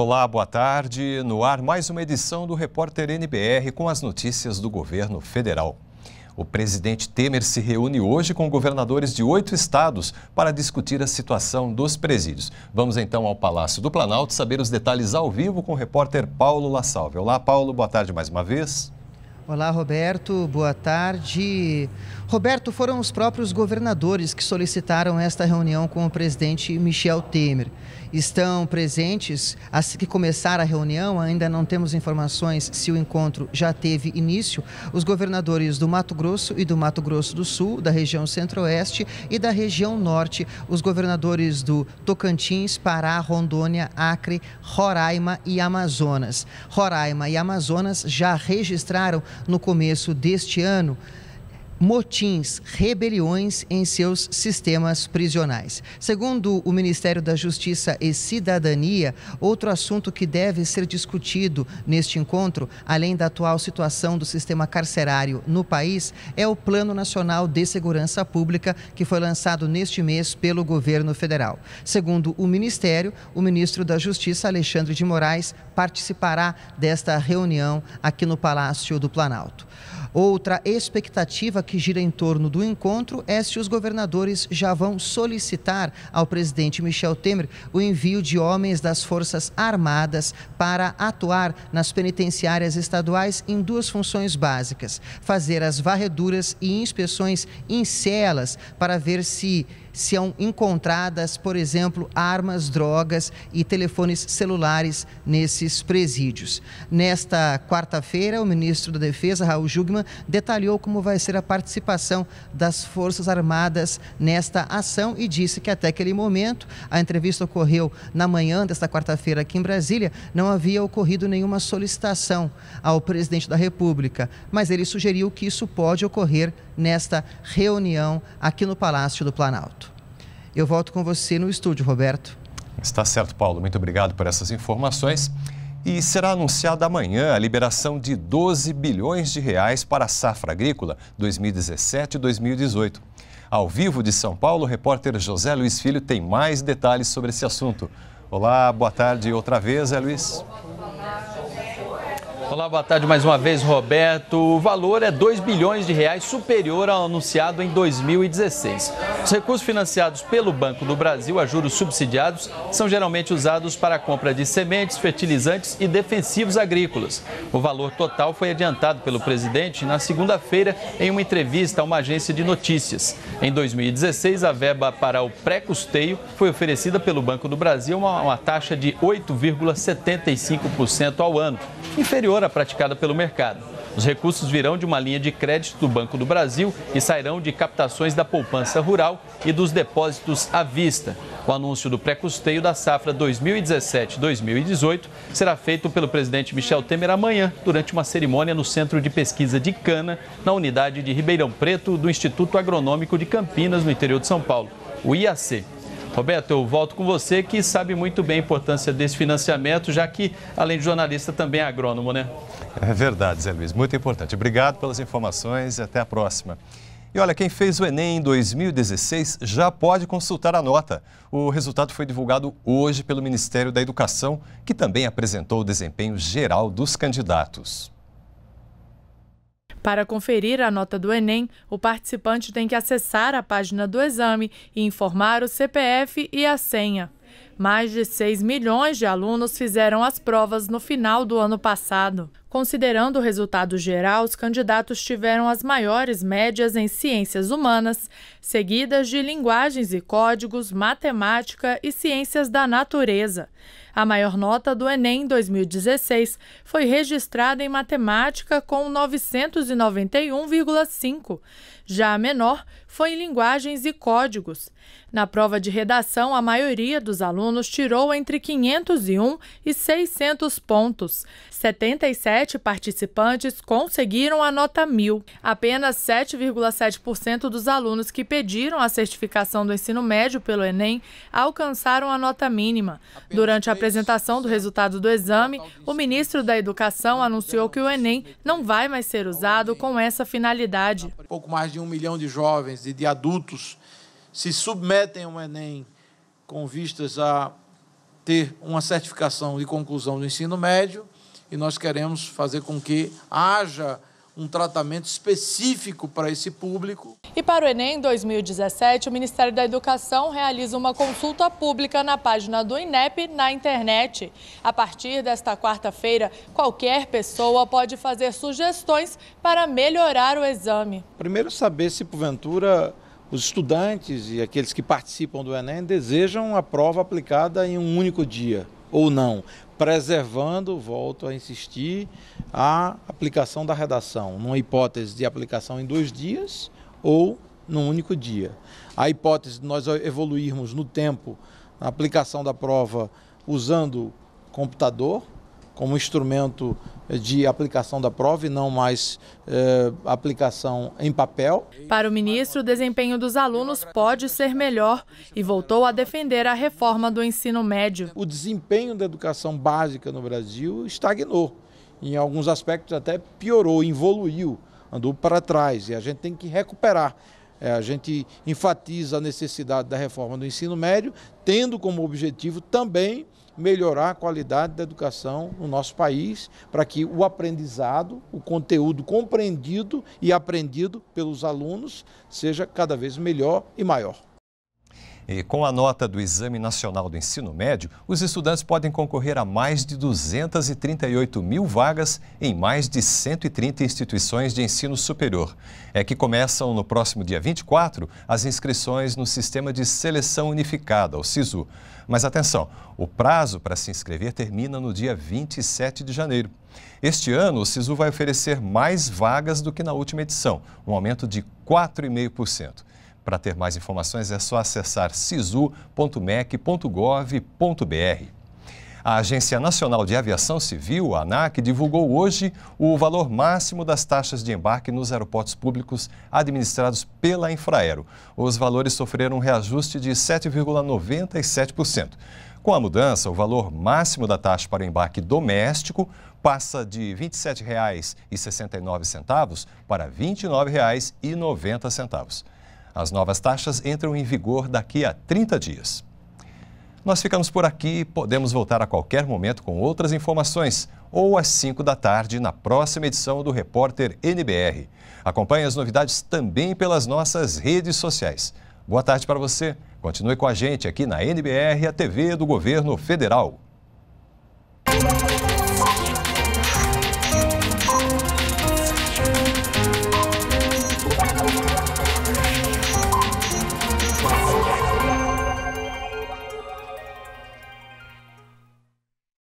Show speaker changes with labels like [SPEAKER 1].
[SPEAKER 1] Olá, boa tarde. No ar, mais uma edição do Repórter NBR com as notícias do governo federal. O presidente Temer se reúne hoje com governadores de oito estados para discutir a situação dos presídios. Vamos então ao Palácio do Planalto saber os detalhes ao vivo com o repórter Paulo La Olá, Paulo, boa tarde mais uma vez.
[SPEAKER 2] Olá, Roberto. Boa tarde. Roberto, foram os próprios governadores que solicitaram esta reunião com o presidente Michel Temer. Estão presentes? Assim que começar a reunião, ainda não temos informações se o encontro já teve início. Os governadores do Mato Grosso e do Mato Grosso do Sul, da região Centro-Oeste e da região Norte, os governadores do Tocantins, Pará, Rondônia, Acre, Roraima e Amazonas. Roraima e Amazonas já registraram no começo deste ano motins, rebeliões em seus sistemas prisionais. Segundo o Ministério da Justiça e Cidadania, outro assunto que deve ser discutido neste encontro, além da atual situação do sistema carcerário no país, é o Plano Nacional de Segurança Pública, que foi lançado neste mês pelo governo federal. Segundo o Ministério, o ministro da Justiça, Alexandre de Moraes, participará desta reunião aqui no Palácio do Planalto. Outra expectativa que gira em torno do encontro é se os governadores já vão solicitar ao presidente Michel Temer o envio de homens das Forças Armadas para atuar nas penitenciárias estaduais em duas funções básicas: fazer as varreduras e inspeções em celas para ver se são encontradas, por exemplo, armas, drogas e telefones celulares nesses presídios. Nesta quarta-feira, o ministro da Defesa, Raul Jugman, detalhou como vai ser a participação das Forças Armadas nesta ação e disse que até aquele momento, a entrevista ocorreu na manhã desta quarta-feira aqui em Brasília, não havia ocorrido nenhuma solicitação ao presidente da República, mas ele sugeriu que isso pode ocorrer nesta reunião aqui no Palácio do Planalto. Eu volto com você no estúdio, Roberto.
[SPEAKER 1] Está certo, Paulo. Muito obrigado por essas informações. E será anunciada amanhã a liberação de 12 bilhões de reais para a safra agrícola 2017-2018. Ao vivo de São Paulo, o repórter José Luiz Filho tem mais detalhes sobre esse assunto. Olá, boa tarde outra vez, Zé Luiz.
[SPEAKER 3] Olá, boa tarde mais uma vez, Roberto. O valor é 2 bilhões de reais superior ao anunciado em 2016. Os recursos financiados pelo Banco do Brasil a juros subsidiados são geralmente usados para a compra de sementes, fertilizantes e defensivos agrícolas. O valor total foi adiantado pelo presidente na segunda-feira em uma entrevista a uma agência de notícias. Em 2016, a verba para o pré-custeio foi oferecida pelo Banco do Brasil a uma taxa de 8,75% ao ano, inferior praticada pelo mercado. Os recursos virão de uma linha de crédito do Banco do Brasil e sairão de captações da poupança rural e dos depósitos à vista. O anúncio do pré-custeio da safra 2017-2018 será feito pelo presidente Michel Temer amanhã, durante uma cerimônia no Centro de Pesquisa de Cana, na unidade de Ribeirão Preto do Instituto Agronômico de Campinas, no interior de São Paulo, o IAC. Roberto, eu volto com você que sabe muito bem a importância desse financiamento, já que, além de jornalista, também é agrônomo, né?
[SPEAKER 1] É verdade, Zé Luiz, muito importante. Obrigado pelas informações e até a próxima. E olha, quem fez o Enem em 2016 já pode consultar a nota. O resultado foi divulgado hoje pelo Ministério da Educação, que também apresentou o desempenho geral dos candidatos.
[SPEAKER 4] Para conferir a nota do Enem, o participante tem que acessar a página do exame e informar o CPF e a senha. Mais de 6 milhões de alunos fizeram as provas no final do ano passado. Considerando o resultado geral, os candidatos tiveram as maiores médias em ciências humanas, seguidas de linguagens e códigos, matemática e ciências da natureza. A maior nota do Enem 2016 foi registrada em matemática com 991,5. Já a menor foi em linguagens e códigos. Na prova de redação, a maioria dos alunos tirou entre 501 e 600 pontos. 77 participantes conseguiram a nota 1000. Apenas 7,7% dos alunos que pediram a certificação do ensino médio pelo Enem alcançaram a nota mínima. Durante a apresentação do resultado do exame, o ministro da Educação anunciou que o Enem não vai mais ser usado com essa finalidade. Pouco mais
[SPEAKER 5] de de um milhão de jovens e de adultos se submetem ao Enem com vistas a ter uma certificação de conclusão do ensino médio, e nós queremos fazer com que haja um tratamento específico para esse
[SPEAKER 4] público. E para o Enem 2017, o Ministério da Educação realiza uma consulta pública na página do INEP na internet. A partir desta quarta-feira, qualquer pessoa pode fazer sugestões para melhorar o exame.
[SPEAKER 5] Primeiro, saber se porventura os estudantes e aqueles que participam do Enem desejam a prova aplicada em um único dia ou não, preservando, volto a insistir, a aplicação da redação, numa hipótese de aplicação em dois dias ou num único dia. A hipótese de nós evoluirmos no tempo na aplicação da prova usando computador, como instrumento eh, de aplicação da prova e não mais eh, aplicação em papel.
[SPEAKER 4] Para o ministro, o desempenho dos alunos pode ser melhor e voltou a defender a reforma do ensino médio. O desempenho
[SPEAKER 5] da educação básica no Brasil estagnou. Em alguns aspectos até piorou, evoluiu, andou para trás e a gente tem que recuperar é, a gente enfatiza a necessidade da reforma do ensino médio, tendo como objetivo também melhorar a qualidade da educação no nosso país, para que o aprendizado, o conteúdo compreendido e aprendido pelos alunos, seja cada vez melhor e maior.
[SPEAKER 1] E com a nota do Exame Nacional do Ensino Médio, os estudantes podem concorrer a mais de 238 mil vagas em mais de 130 instituições de ensino superior. É que começam no próximo dia 24 as inscrições no Sistema de Seleção Unificada, o SISU. Mas atenção, o prazo para se inscrever termina no dia 27 de janeiro. Este ano, o SISU vai oferecer mais vagas do que na última edição, um aumento de 4,5%. Para ter mais informações é só acessar sisu.mec.gov.br. A Agência Nacional de Aviação Civil, a ANAC, divulgou hoje o valor máximo das taxas de embarque nos aeroportos públicos administrados pela Infraero. Os valores sofreram um reajuste de 7,97%. Com a mudança, o valor máximo da taxa para o embarque doméstico passa de R$ 27,69 para R$ 29,90. As novas taxas entram em vigor daqui a 30 dias. Nós ficamos por aqui e podemos voltar a qualquer momento com outras informações ou às 5 da tarde na próxima edição do Repórter NBR. Acompanhe as novidades também pelas nossas redes sociais. Boa tarde para você. Continue com a gente aqui na NBR, a TV do Governo Federal.